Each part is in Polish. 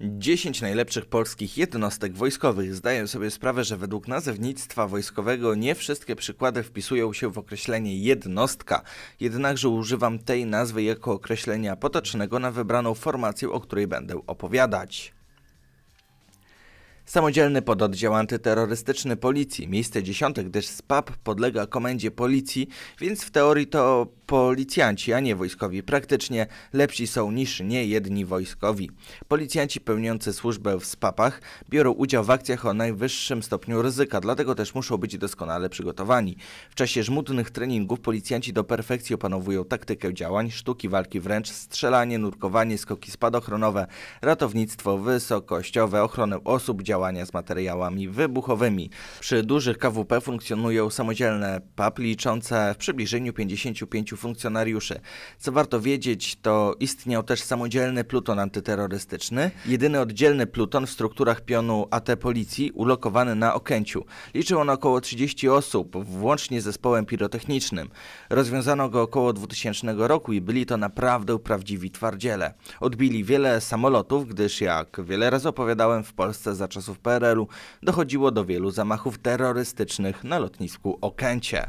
10 najlepszych polskich jednostek wojskowych. Zdaję sobie sprawę, że według nazewnictwa wojskowego nie wszystkie przykłady wpisują się w określenie jednostka, jednakże używam tej nazwy jako określenia potocznego na wybraną formację, o której będę opowiadać. Samodzielny pododdział antyterrorystyczny policji, miejsce dziesiątek, gdyż SPAP podlega komendzie policji, więc w teorii to policjanci, a nie wojskowi. Praktycznie lepsi są niż niejedni wojskowi. Policjanci pełniący służbę w SPAPach biorą udział w akcjach o najwyższym stopniu ryzyka, dlatego też muszą być doskonale przygotowani. W czasie żmudnych treningów policjanci do perfekcji opanowują taktykę działań, sztuki walki wręcz, strzelanie, nurkowanie, skoki spadochronowe, ratownictwo wysokościowe, ochronę osób, działania działania z materiałami wybuchowymi. Przy dużych KWP funkcjonują samodzielne PAP liczące w przybliżeniu 55 funkcjonariuszy. Co warto wiedzieć, to istniał też samodzielny pluton antyterrorystyczny, jedyny oddzielny pluton w strukturach pionu AT Policji ulokowany na Okęciu. Liczył on około 30 osób, włącznie z zespołem pirotechnicznym. Rozwiązano go około 2000 roku i byli to naprawdę prawdziwi twardziele. Odbili wiele samolotów, gdyż jak wiele razy opowiadałem w Polsce za czasów czasów PRL-u dochodziło do wielu zamachów terrorystycznych na lotnisku Okęcie.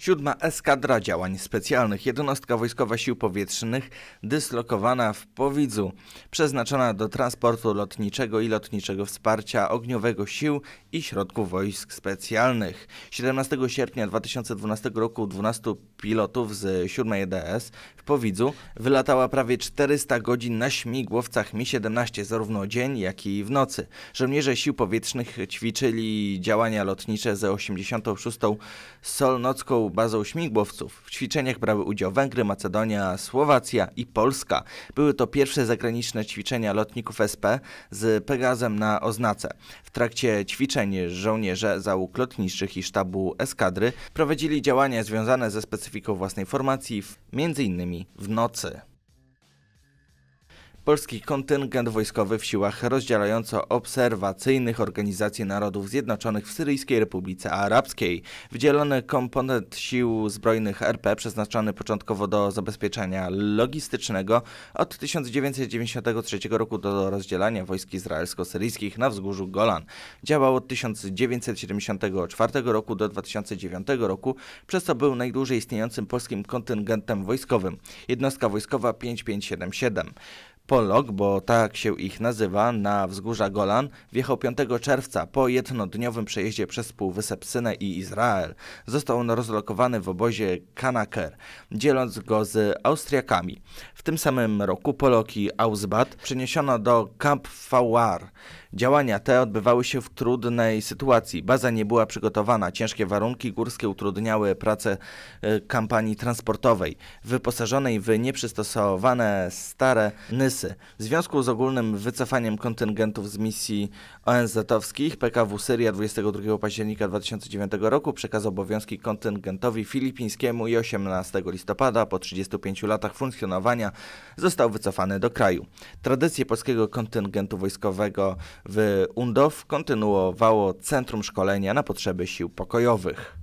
Siódma Eskadra Działań Specjalnych, jednostka wojskowa sił powietrznych, dyslokowana w Powidzu, przeznaczona do transportu lotniczego i lotniczego wsparcia ogniowego sił i środków wojsk specjalnych. 17 sierpnia 2012 roku 12 pilotów z 7 EDS w Powidzu wylatała prawie 400 godzin na śmigłowcach Mi-17 zarówno dzień, jak i w nocy. Żołnierze sił powietrznych ćwiczyli działania lotnicze z 86. Solnocką bazą śmigłowców. W ćwiczeniach brały udział Węgry, Macedonia, Słowacja i Polska. Były to pierwsze zagraniczne ćwiczenia lotników SP z Pegazem na oznace. W trakcie ćwiczeń żołnierze załóg lotniczych i sztabu eskadry prowadzili działania związane ze specyfiką własnej formacji, m.in. w nocy. Polski kontyngent wojskowy w siłach rozdzielająco-obserwacyjnych Organizacji Narodów Zjednoczonych w Syryjskiej Republice Arabskiej. Wydzielony komponent sił zbrojnych RP przeznaczony początkowo do zabezpieczenia logistycznego od 1993 roku do rozdzielania wojsk izraelsko-syryjskich na wzgórzu Golan. Działał od 1974 roku do 2009 roku, przez co był najdłużej istniejącym polskim kontyngentem wojskowym. Jednostka wojskowa 5577. Polok, bo tak się ich nazywa, na wzgórza Golan wjechał 5 czerwca po jednodniowym przejeździe przez Półwysep Syne i Izrael. Został on rozlokowany w obozie Kanaker, dzieląc go z Austriakami. W tym samym roku i Ausbad przeniesiono do Camp Fawar. Działania te odbywały się w trudnej sytuacji. Baza nie była przygotowana, ciężkie warunki górskie utrudniały pracę e, kampanii transportowej, wyposażonej w nieprzystosowane stare nys Rysy. W związku z ogólnym wycofaniem kontyngentów z misji ONZ-owskich PKW Syria 22 października 2009 roku przekazał obowiązki kontyngentowi filipińskiemu i 18 listopada po 35 latach funkcjonowania został wycofany do kraju. Tradycję polskiego kontyngentu wojskowego w UNDOW kontynuowało Centrum Szkolenia na potrzeby Sił Pokojowych.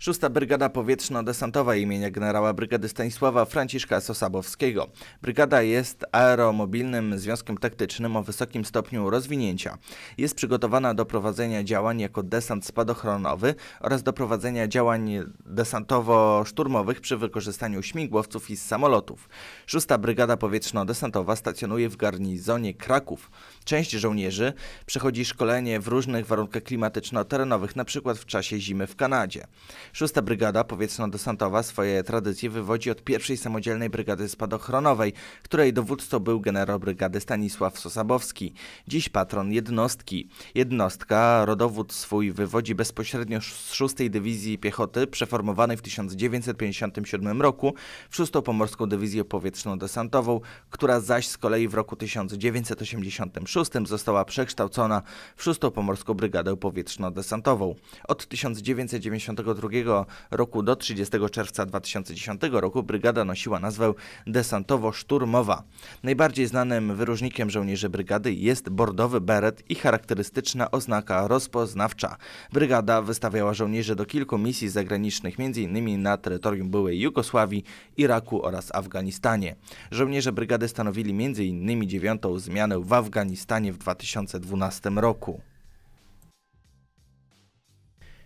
6 Brygada Powietrzno-Desantowa imienia generała brygady Stanisława Franciszka Sosabowskiego. Brygada jest aeromobilnym związkiem taktycznym o wysokim stopniu rozwinięcia. Jest przygotowana do prowadzenia działań jako desant spadochronowy oraz do prowadzenia działań desantowo-szturmowych przy wykorzystaniu śmigłowców i samolotów. 6 Brygada Powietrzno-Desantowa stacjonuje w garnizonie Kraków. Część żołnierzy przechodzi szkolenie w różnych warunkach klimatyczno-terenowych, np. w czasie zimy w Kanadzie. Szósta Brygada Powietrzno-Desantowa swoje tradycje wywodzi od pierwszej samodzielnej brygady spadochronowej, której dowódcą był generał brygady Stanisław Sosabowski, dziś patron jednostki. Jednostka rodowód swój wywodzi bezpośrednio z szóstej Dywizji Piechoty przeformowanej w 1957 roku w szóstą Pomorską Dywizję Powietrzno-Desantową, która zaś z kolei w roku 1986 została przekształcona w szóstą Pomorską Brygadę Powietrzno-Desantową. Od 1992 1942 roku do 30 czerwca 2010 roku brygada nosiła nazwę desantowo-szturmowa. Najbardziej znanym wyróżnikiem żołnierzy brygady jest bordowy beret i charakterystyczna oznaka rozpoznawcza. Brygada wystawiała żołnierzy do kilku misji zagranicznych, m.in. na terytorium byłej Jugosławii, Iraku oraz Afganistanie. Żołnierze brygady stanowili m.in. dziewiątą zmianę w Afganistanie w 2012 roku.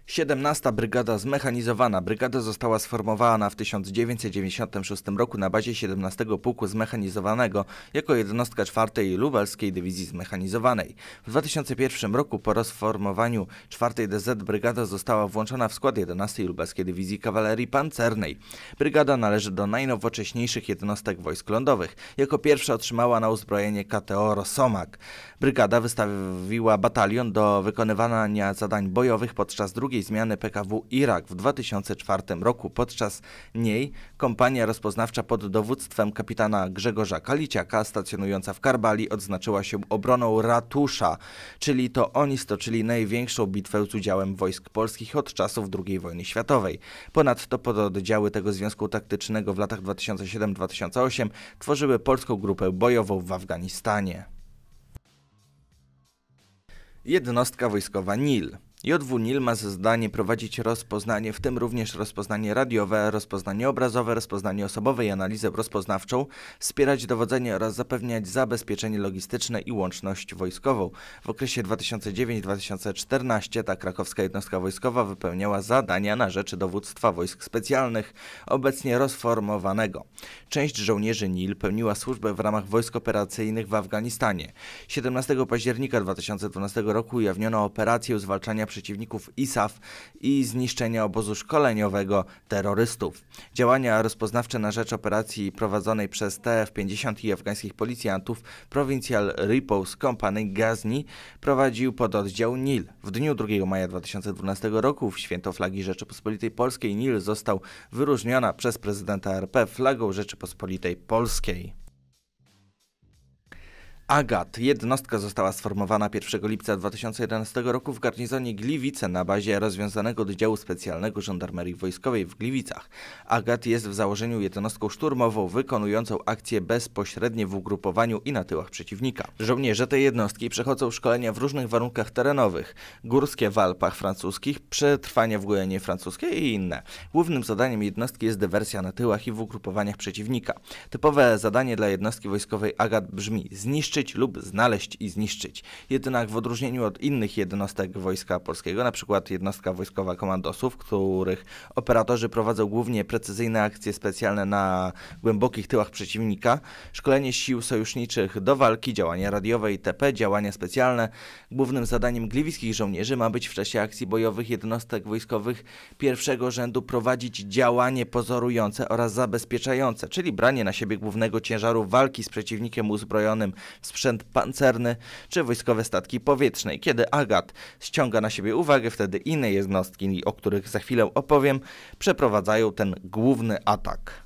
17. Brygada Zmechanizowana. Brygada została sformowana w 1996 roku na bazie 17 Pułku Zmechanizowanego jako jednostka 4. Lubelskiej Dywizji Zmechanizowanej. W 2001 roku po rozformowaniu 4. DZ brygada została włączona w skład 11. Lubelskiej Dywizji Kawalerii Pancernej. Brygada należy do najnowocześniejszych jednostek wojsk lądowych. Jako pierwsza otrzymała na uzbrojenie KTO Rosomak. Brygada wystawiła batalion do wykonywania zadań bojowych podczas II drugiej zmiany PKW Irak w 2004 roku. Podczas niej kompania rozpoznawcza pod dowództwem kapitana Grzegorza Kaliciaka, stacjonująca w Karbali, odznaczyła się obroną ratusza, czyli to oni stoczyli największą bitwę z udziałem wojsk polskich od czasów II wojny światowej. Ponadto pododdziały tego związku taktycznego w latach 2007-2008 tworzyły polską grupę bojową w Afganistanie. Jednostka wojskowa NIL JW NIL ma za prowadzić rozpoznanie, w tym również rozpoznanie radiowe, rozpoznanie obrazowe, rozpoznanie osobowe i analizę rozpoznawczą, wspierać dowodzenie oraz zapewniać zabezpieczenie logistyczne i łączność wojskową. W okresie 2009-2014 ta krakowska jednostka wojskowa wypełniała zadania na rzecz dowództwa wojsk specjalnych, obecnie rozformowanego. Część żołnierzy NIL pełniła służbę w ramach wojsk operacyjnych w Afganistanie. 17 października 2012 roku ujawniono operację zwalczania przeciwników ISAF i zniszczenia obozu szkoleniowego terrorystów. Działania rozpoznawcze na rzecz operacji prowadzonej przez TF-50 i afgańskich policjantów Provincial Repose Company Gazni prowadził pododdział NIL. W dniu 2 maja 2012 roku w święto flagi Rzeczypospolitej Polskiej NIL został wyróżniona przez prezydenta RP flagą Rzeczypospolitej Polskiej. Agat. Jednostka została sformowana 1 lipca 2011 roku w garnizonie Gliwice na bazie rozwiązanego Oddziału Specjalnego Żandarmerii Wojskowej w Gliwicach. Agat jest w założeniu jednostką szturmową wykonującą akcje bezpośrednie w ugrupowaniu i na tyłach przeciwnika. Żołnierze tej jednostki przechodzą szkolenia w różnych warunkach terenowych. Górskie w Alpach francuskich, przetrwanie w Gujanie francuskiej i inne. Głównym zadaniem jednostki jest dywersja na tyłach i w ugrupowaniach przeciwnika. Typowe zadanie dla jednostki wojskowej Agat brzmi zniszczyć zniszczyć lub znaleźć i zniszczyć. Jednak w odróżnieniu od innych jednostek Wojska Polskiego, np. jednostka wojskowa komandosów, których operatorzy prowadzą głównie precyzyjne akcje specjalne na głębokich tyłach przeciwnika, szkolenie sił sojuszniczych do walki, działania radiowe itp., działania specjalne. Głównym zadaniem gliwickich żołnierzy ma być w czasie akcji bojowych jednostek wojskowych pierwszego rzędu prowadzić działanie pozorujące oraz zabezpieczające, czyli branie na siebie głównego ciężaru walki z przeciwnikiem uzbrojonym sprzęt pancerny czy wojskowe statki powietrzne, Kiedy Agat ściąga na siebie uwagę, wtedy inne jednostki, o których za chwilę opowiem, przeprowadzają ten główny atak.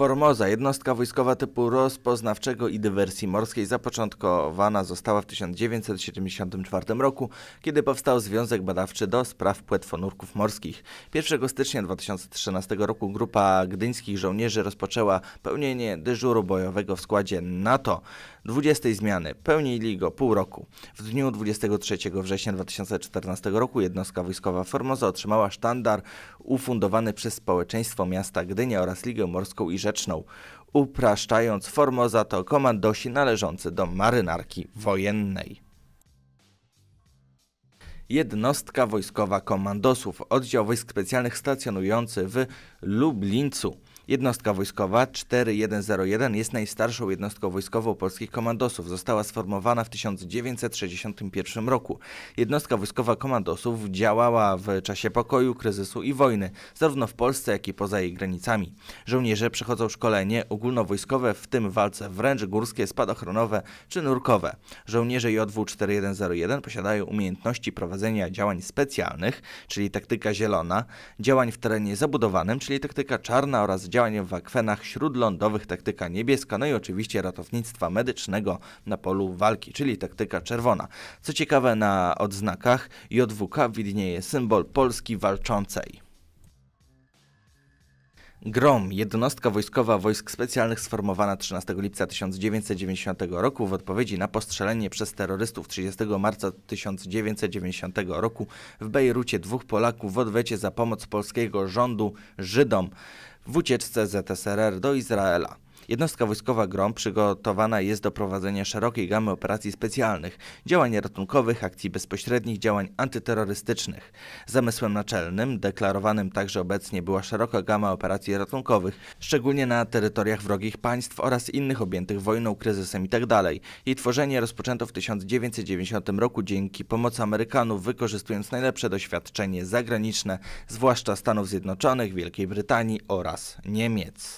Formoza, jednostka wojskowa typu rozpoznawczego i dywersji morskiej, zapoczątkowana została w 1974 roku, kiedy powstał Związek Badawczy do Spraw Płetwonurków Morskich. 1 stycznia 2013 roku grupa gdyńskich żołnierzy rozpoczęła pełnienie dyżuru bojowego w składzie NATO. 20 zmiany pełnili go pół roku. W dniu 23 września 2014 roku jednostka wojskowa Formoza otrzymała sztandar ufundowany przez społeczeństwo miasta Gdynia oraz Ligę Morską i Rzeczpospolitą Rzeczną, upraszczając Formosa to komandosi należący do marynarki wojennej. Jednostka Wojskowa Komandosów, oddział wojsk specjalnych stacjonujący w Lublińcu – Jednostka wojskowa 4101 jest najstarszą jednostką wojskową polskich komandosów. Została sformowana w 1961 roku. Jednostka wojskowa komandosów działała w czasie pokoju, kryzysu i wojny, zarówno w Polsce, jak i poza jej granicami. Żołnierze przechodzą szkolenie ogólnowojskowe, w tym walce wręcz górskie, spadochronowe czy nurkowe. Żołnierze JW 4101 posiadają umiejętności prowadzenia działań specjalnych, czyli taktyka zielona, działań w terenie zabudowanym, czyli taktyka czarna oraz działań działań w akwenach śródlądowych, taktyka niebieska, no i oczywiście ratownictwa medycznego na polu walki, czyli taktyka czerwona. Co ciekawe, na odznakach JWK widnieje symbol Polski walczącej. Grom, jednostka wojskowa wojsk specjalnych sformowana 13 lipca 1990 roku w odpowiedzi na postrzelenie przez terrorystów 30 marca 1990 roku w Bejrucie dwóch Polaków w odwecie za pomoc polskiego rządu Żydom w ucieczce ZSRR do Izraela. Jednostka wojskowa GROM przygotowana jest do prowadzenia szerokiej gamy operacji specjalnych, działań ratunkowych, akcji bezpośrednich, działań antyterrorystycznych. Zamysłem naczelnym, deklarowanym także obecnie, była szeroka gama operacji ratunkowych, szczególnie na terytoriach wrogich państw oraz innych objętych wojną, kryzysem itd. Tak Jej tworzenie rozpoczęto w 1990 roku dzięki pomocy Amerykanów, wykorzystując najlepsze doświadczenie zagraniczne, zwłaszcza Stanów Zjednoczonych, Wielkiej Brytanii oraz Niemiec.